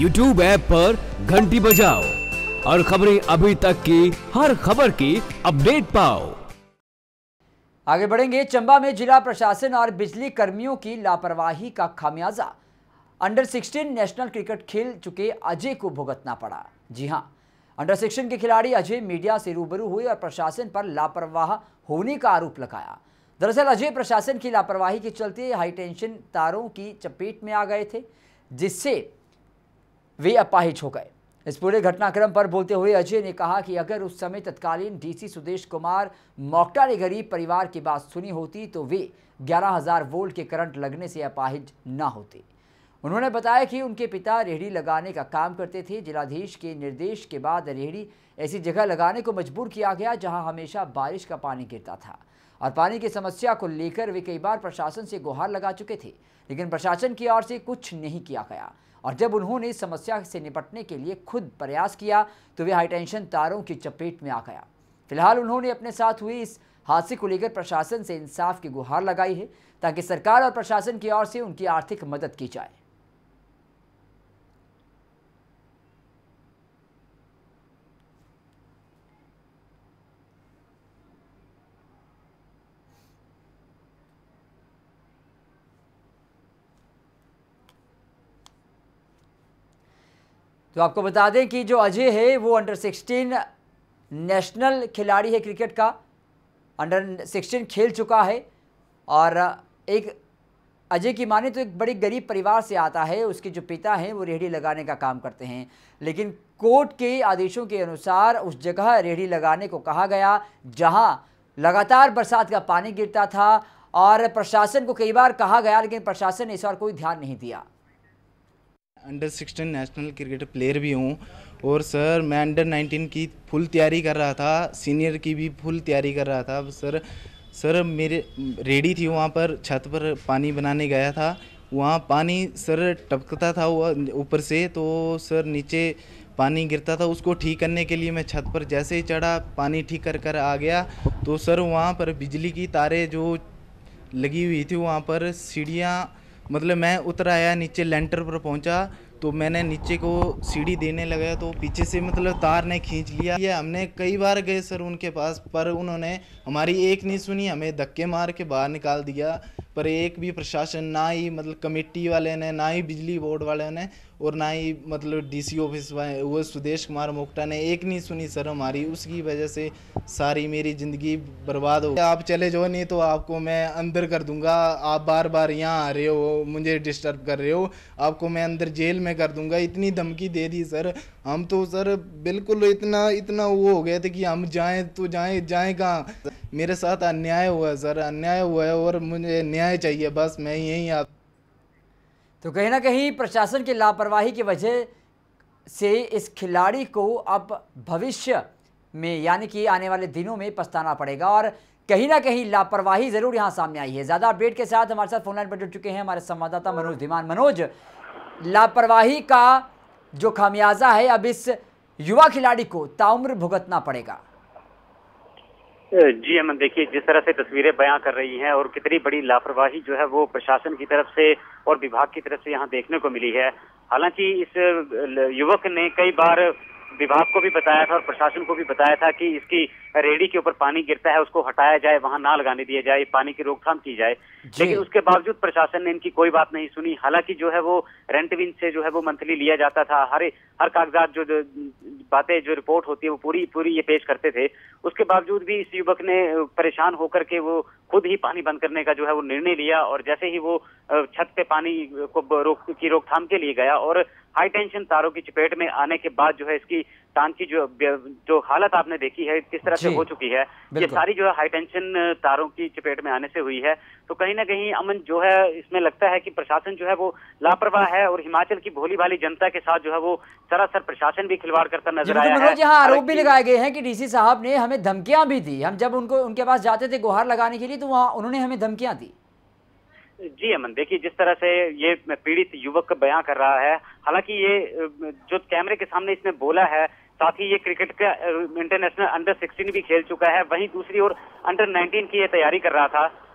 YouTube app पर घंटी बजाओ और खबरें अभी तक की हर खबर की अपडेट पाओ आगे बढ़ेंगे चंबा में जिला प्रशासन और बिजली कर्मियों की लापरवाही का खामियाजा अंडर 16 नेशनल क्रिकेट खेल चुके अजय को भुगतना पड़ा जी हां अंडर 16 के खिलाड़ी अजय मीडिया से रूबरू हुए और प्रशासन पर लापरवाह होने का आरोप लगाया दरअसल अजय प्रशासन की लापरवाही के चलते हाईटेंशन तारों की चपेट में आ गए थे जिससे वे अपाहिज हो गए इस पूरे घटनाक्रम पर बोलते हुए अजय ने कहा कि अगर उस समय तत्कालीन डीसी सुदेश कुमार मोक्टा ने गरीब परिवार की बात सुनी होती तो वे 11,000 वोल्ट के करंट लगने से अपाहिज ना होते उन्होंने बताया कि उनके पिता रेहड़ी लगाने का काम करते थे जिलाधीश के निर्देश के बाद रेहड़ी ऐसी जगह लगाने को मजबूर किया गया जहाँ हमेशा बारिश का पानी गिरता था और पानी की समस्या को लेकर वे कई बार प्रशासन से गुहार लगा चुके थे लेकिन प्रशासन की ओर से कुछ नहीं किया गया और जब उन्होंने इस समस्या से निपटने के लिए खुद प्रयास किया तो वे हाईटेंशन तारों की चपेट में आ गया फिलहाल उन्होंने अपने साथ हुई इस हादसे को लेकर प्रशासन से इंसाफ की गुहार लगाई है ताकि सरकार और प्रशासन की ओर से उनकी आर्थिक मदद की जाए तो आपको बता दें कि जो अजय है वो अंडर 16 नेशनल खिलाड़ी है क्रिकेट का अंडर 16 खेल चुका है और एक अजय की माने तो एक बड़ी गरीब परिवार से आता है उसके जो पिता हैं वो रेहड़ी लगाने का काम करते हैं लेकिन कोर्ट के आदेशों के अनुसार उस जगह रेहड़ी लगाने को कहा गया जहां लगातार बरसात का पानी गिरता था और प्रशासन को कई बार कहा गया लेकिन प्रशासन ने इस बार कोई ध्यान नहीं दिया under sixteen national cricket player भी हूँ और सर मैं अंडर नाइनटीन की फुल तैयारी कर रहा था सीनियर की भी फुल तैयारी कर रहा था सर सर मेरे रेडी थी वहाँ पर छत पर पानी बनाने गया था वहाँ पानी सर टपकता था ऊपर से तो सर नीचे पानी गिरता था उसको ठीक करने के लिए मैं छत पर जैसे ही चढ़ा पानी ठीक कर कर आ गया तो सर वहाँ पर बिजली की तारें जो लगी हुई थी वहाँ पर सीढ़ियाँ मतलब मैं उतर आया नीचे लेंटर पर पहुंचा तो मैंने नीचे को सीढ़ी देने लगा तो पीछे से मतलब तार ने खींच लिया ये हमने कई बार गए सर उनके पास पर उन्होंने हमारी एक नहीं सुनी हमें धक्के मार के बाहर निकाल दिया पर एक भी प्रशासन ना ही मतलब कमेटी वाले ने ना ही बिजली बोर्ड वाले ने और ना ही मतलब डीसी ऑफिस वो सुदेश कुमार मोक्टा ने एक नहीं सुनी सर हमारी उसकी वजह से सारी मेरी ज़िंदगी बर्बाद हो आप चले जाओ नहीं तो आपको मैं अंदर कर दूंगा आप बार बार यहाँ आ रहे हो मुझे डिस्टर्ब कर रहे हो आपको मैं अंदर जेल में कर दूंगा इतनी धमकी दे दी सर हम तो सर बिल्कुल इतना इतना वो हो गए थे कि हम जाएँ तो जाएँ जाएँ कहाँ मेरे साथ अन्याय हुआ है सर अन्याय हुआ है और मुझे न्याय चाहिए बस मैं यहीं आप तो कहीं ना कहीं प्रशासन की लापरवाही की वजह से इस खिलाड़ी को अब भविष्य में यानी कि आने वाले दिनों में पछताना पड़ेगा और कहीं ना कहीं लापरवाही जरूर यहाँ सामने आई है ज़्यादा अपडेट के साथ हमारे साथ फोनलाइन पर जुड़ चुके हैं हमारे संवाददाता मनोज धीमान मनोज लापरवाही का जो खामियाजा है अब इस युवा खिलाड़ी को ताउम्र भुगतना पड़ेगा जी अमन देखिए जिस तरह से तस्वीरें बयां कर रही हैं और कितनी बड़ी लापरवाही जो है वो प्रशासन की तरफ से और विभाग की तरफ से यहाँ देखने को मिली है हालांकि इस युवक ने कई बार विभाग को भी बताया था और प्रशासन को भी बताया था कि इसकी रेडी के ऊपर पानी गिरता है उसको हटाया जाए वहां ना लगाने दिया जाए पानी की रोकथाम की जाए लेकिन उसके बावजूद प्रशासन ने इनकी कोई बात नहीं सुनी हालांकि जो है वो रेंट विन से जो है वो मंथली लिया जाता था हर हर कागजात जो बातें जो रिपोर्ट होती है वो पूरी पूरी ये पेश करते थे उसके बावजूद भी इस युवक ने परेशान होकर के वो खुद ही पानी बंद करने का जो है वो निर्णय लिया और जैसे ही वो छत पे पानी को रोक की रोकथाम के लिए गया और हाई टेंशन तारों की चपेट में आने के बाद जो है इसकी तान की जो जो हालत आपने देखी है किस तरह से हो चुकी है ये सारी जो है हाई टेंशन तारों की चपेट में आने से हुई है तो कहीं ना कहीं अमन जो है इसमें लगता है कि प्रशासन जो है वो लापरवाह है और हिमाचल की भोली भाली जनता के साथ जो है वो सरासर प्रशासन भी खिलवाड़ करता नजर आया है यहाँ आरोप भी लगाए गए हैं की डीसी साहब ने हमें धमकियां भी दी हम जब उनको उनके पास जाते थे गुहार लगाने के लिए तो वहाँ उन्होंने हमें धमकियां दी जी अमन देखिए जिस तरह से ये पीड़ित युवक का बयान कर रहा है हालांकि ये जो कैमरे के सामने इसने बोला है साथ ही ये क्रिकेट का इंटरनेशनल अंडर 16 भी खेल चुका है वहीं दूसरी ओर अंडर 19 की ये तैयारी कर रहा था